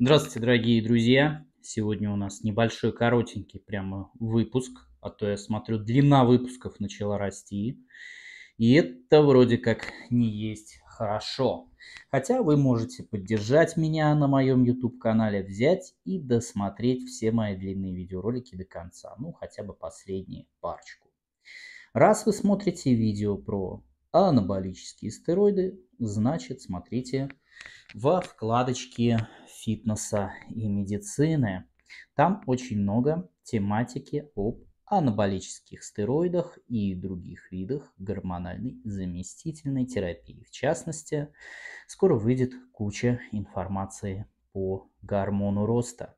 Здравствуйте, дорогие друзья! Сегодня у нас небольшой, коротенький прямо выпуск, а то я смотрю, длина выпусков начала расти. И это вроде как не есть хорошо. Хотя вы можете поддержать меня на моем YouTube-канале, взять и досмотреть все мои длинные видеоролики до конца. Ну, хотя бы последние парочку. Раз вы смотрите видео про анаболические стероиды, значит смотрите во вкладочке фитнеса и медицины. Там очень много тематики об анаболических стероидах и других видах гормональной заместительной терапии. В частности, скоро выйдет куча информации по гормону роста.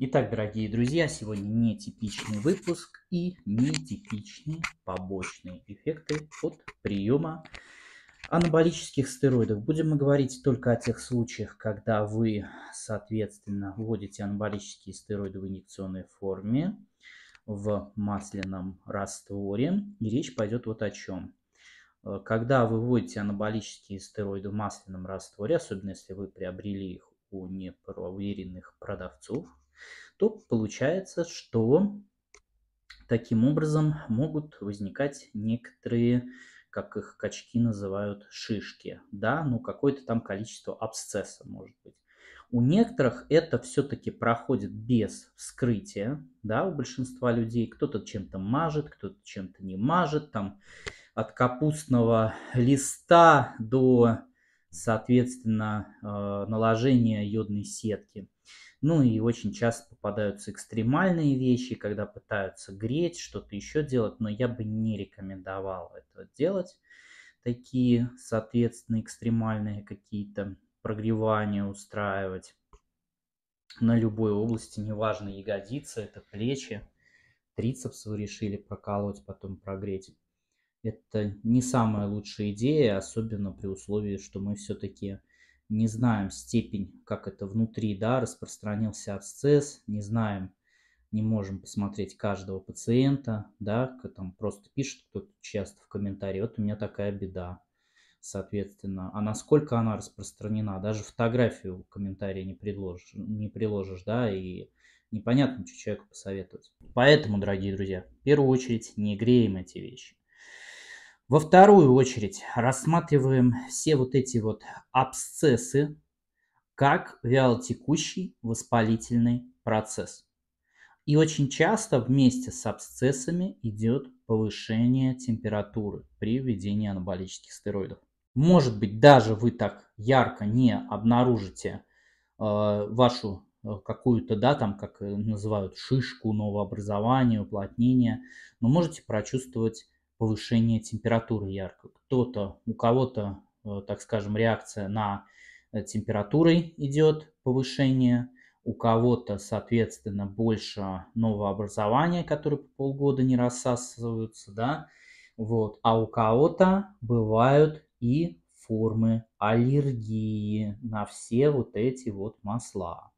Итак, дорогие друзья, сегодня нетипичный выпуск и нетипичные побочные эффекты от приема анаболических стероидов. Будем мы говорить только о тех случаях, когда вы, соответственно, вводите анаболические стероиды в инъекционной форме в масляном растворе. И речь пойдет вот о чем. Э, когда вы вводите анаболические стероиды в масляном растворе, особенно если вы приобрели их у непроверенных продавцов, то получается, что таким образом могут возникать некоторые как их качки называют, шишки, да, ну какое-то там количество абсцесса может быть. У некоторых это все-таки проходит без вскрытия, да, у большинства людей. Кто-то чем-то мажет, кто-то чем-то не мажет, там от капустного листа до, соответственно, э, наложения йодной сетки. Ну и очень часто попадаются экстремальные вещи, когда пытаются греть, что-то еще делать, но я бы не рекомендовал это делать. Такие, соответственно, экстремальные какие-то прогревания устраивать на любой области, неважно, ягодицы, это плечи, трицепс вы решили проколоть, потом прогреть. Это не самая лучшая идея, особенно при условии, что мы все-таки не знаем степень, как это внутри, да, распространился абсцесс, не знаем, не можем посмотреть каждого пациента, да, там просто пишет кто-то часто в комментарии, вот у меня такая беда, соответственно, а насколько она распространена, даже фотографию в комментарии не приложишь, не приложишь, да, и непонятно, что человеку посоветовать. Поэтому, дорогие друзья, в первую очередь не греем эти вещи. Во вторую очередь рассматриваем все вот эти вот абсцессы как вялотекущий воспалительный процесс. И очень часто вместе с абсцессами идет повышение температуры при введении анаболических стероидов. Может быть, даже вы так ярко не обнаружите э, вашу э, какую-то, да, там, как э, называют, шишку, новообразование, уплотнение, но можете прочувствовать повышение температуры ярко. Кто-то, у кого-то, э, так скажем, реакция на э, температурой идет повышение, у кого-то, соответственно, больше новообразования, которые по полгода не рассасываются, да, вот, а у кого-то бывают и формы аллергии на все вот эти вот масла.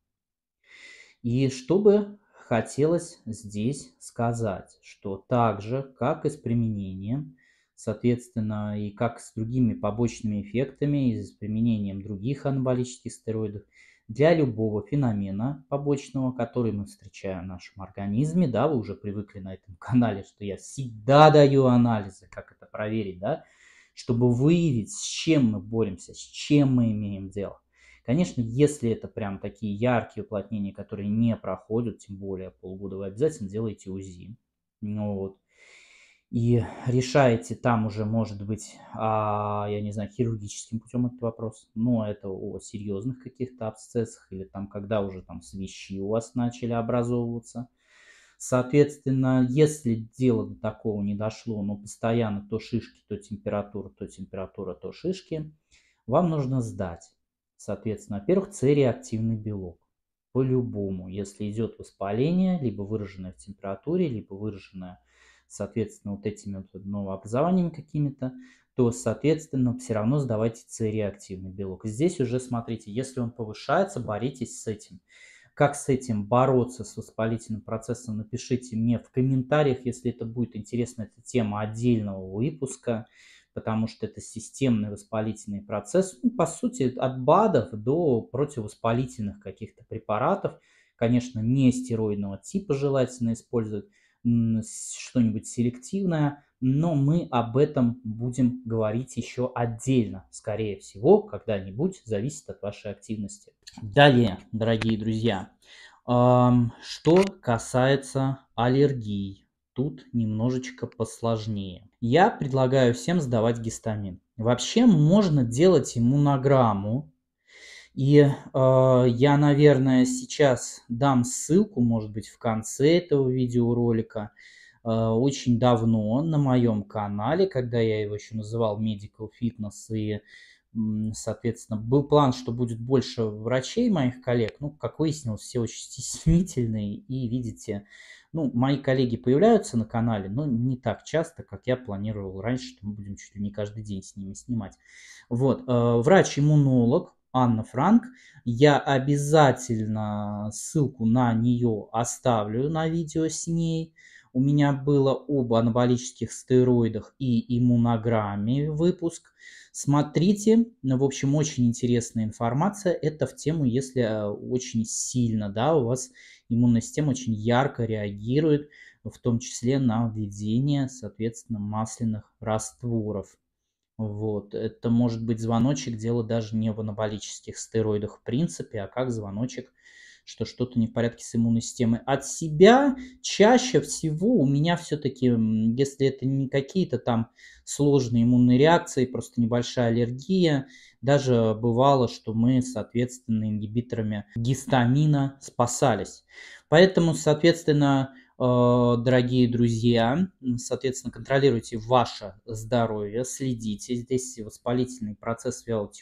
И чтобы Хотелось здесь сказать, что так же, как и с применением, соответственно, и как с другими побочными эффектами, и с применением других анаболических стероидов, для любого феномена побочного, который мы встречаем в нашем организме, да, вы уже привыкли на этом канале, что я всегда даю анализы, как это проверить, да, чтобы выявить, с чем мы боремся, с чем мы имеем дело. Конечно, если это прям такие яркие уплотнения, которые не проходят, тем более полгода, вы обязательно делаете УЗИ. Ну, вот. И решаете там уже, может быть, а, я не знаю, хирургическим путем этот вопрос. Но это о серьезных каких-то абсцессах или там, когда уже там свищи у вас начали образовываться. Соответственно, если дело до такого не дошло, но постоянно то шишки, то температура, то температура, то шишки, вам нужно сдать. Соответственно, во-первых, С-реактивный белок. По-любому, если идет воспаление, либо выраженное в температуре, либо выраженное, соответственно, вот этими вот новообразованиями какими-то, то, соответственно, все равно сдавайте С-реактивный белок. Здесь уже смотрите, если он повышается, боритесь с этим. Как с этим бороться, с воспалительным процессом, напишите мне в комментариях, если это будет интересна эта тема отдельного выпуска потому что это системный воспалительный процесс. Ну, по сути, от БАДов до противовоспалительных каких-то препаратов, конечно, не стероидного типа желательно использовать, что-нибудь селективное, но мы об этом будем говорить еще отдельно, скорее всего, когда-нибудь, зависит от вашей активности. Далее, дорогие друзья, что касается аллергий, тут немножечко посложнее. Я предлагаю всем сдавать гистамин. Вообще можно делать иммунограмму. И э, я, наверное, сейчас дам ссылку, может быть, в конце этого видеоролика. Э, очень давно на моем канале, когда я его еще называл Medical Fitness и соответственно, был план, что будет больше врачей моих коллег, ну, как выяснилось, все очень стеснительные, и, видите, ну, мои коллеги появляются на канале, но не так часто, как я планировал раньше, что мы будем чуть ли не каждый день с ними снимать. Вот, э, врач-иммунолог, Анна Франк. Я обязательно ссылку на нее оставлю на видео с ней. У меня было об анаболических стероидах и иммунограмме выпуск. Смотрите, ну, в общем, очень интересная информация. Это в тему, если э, очень сильно, да, у вас иммунная система очень ярко реагирует, в том числе на введение, соответственно, масляных растворов. Вот. Это может быть звоночек, дело даже не в анаболических стероидах в принципе, а как звоночек что что-то не в порядке с иммунной системой. От себя чаще всего у меня все-таки, если это не какие-то там сложные иммунные реакции, просто небольшая аллергия, даже бывало, что мы, соответственно, ингибиторами гистамина спасались. Поэтому, соответственно, э, дорогие друзья, соответственно, контролируйте ваше здоровье, следите. Здесь воспалительный процесс вялотекущий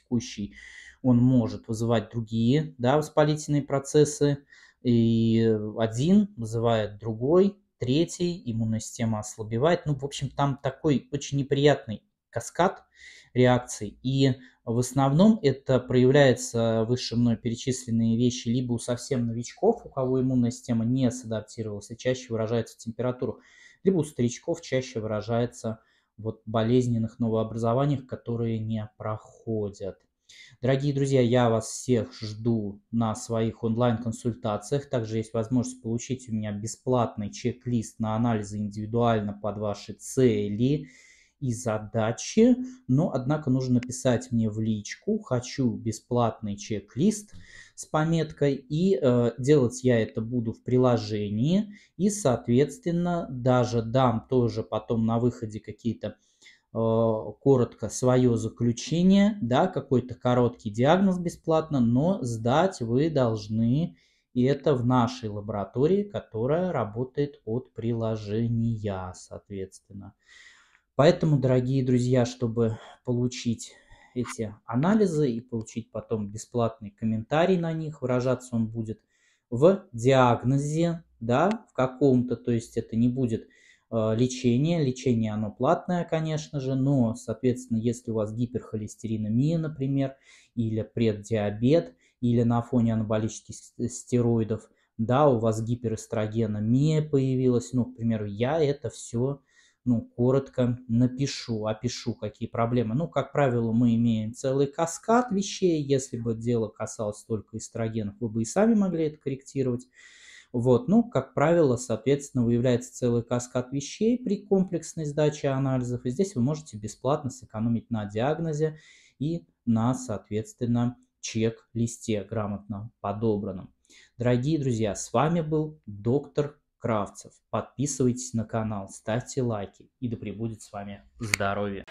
текущий он может вызывать другие да, воспалительные процессы, и один вызывает другой, третий, иммунная система ослабевает. Ну, в общем, там такой очень неприятный каскад реакций. И в основном это проявляется выше мной перечисленные вещи либо у совсем новичков, у кого иммунная система не садаптировалась и чаще выражается в температурах, либо у старичков чаще выражается вот болезненных новообразованиях, которые не проходят. Дорогие друзья, я вас всех жду на своих онлайн-консультациях. Также есть возможность получить у меня бесплатный чек-лист на анализы индивидуально под ваши цели и задачи, но, однако, нужно написать мне в личку «Хочу бесплатный чек-лист» с пометкой, и э, делать я это буду в приложении, и, соответственно, даже дам тоже потом на выходе какие-то Э, коротко свое заключение, да, какой-то короткий диагноз бесплатно, но сдать вы должны и это в нашей лаборатории, которая работает от приложения, соответственно. Поэтому, дорогие друзья, чтобы получить эти анализы и получить потом бесплатный комментарий на них, выражаться он будет в диагнозе, да, в каком-то, то есть это не будет а, лечение. Лечение оно платное, конечно же, но, соответственно, если у вас гиперхолестеринемия, например, или преддиабет, или на фоне анаболических стероидов, да, у вас гиперэстрогеномия появилась, ну, к примеру, я это все ну, коротко напишу, опишу, какие проблемы. Ну, как правило, мы имеем целый каскад вещей. Если бы дело касалось только эстрогенов, вы бы и сами могли это корректировать. Вот. Ну, как правило, соответственно, выявляется целый каскад вещей при комплексной сдаче анализов. И здесь вы можете бесплатно сэкономить на диагнозе и на, соответственно, чек-листе грамотно подобранном. Дорогие друзья, с вами был доктор Кравцев. Подписывайтесь на канал, ставьте лайки и да пребудет с вами здоровье.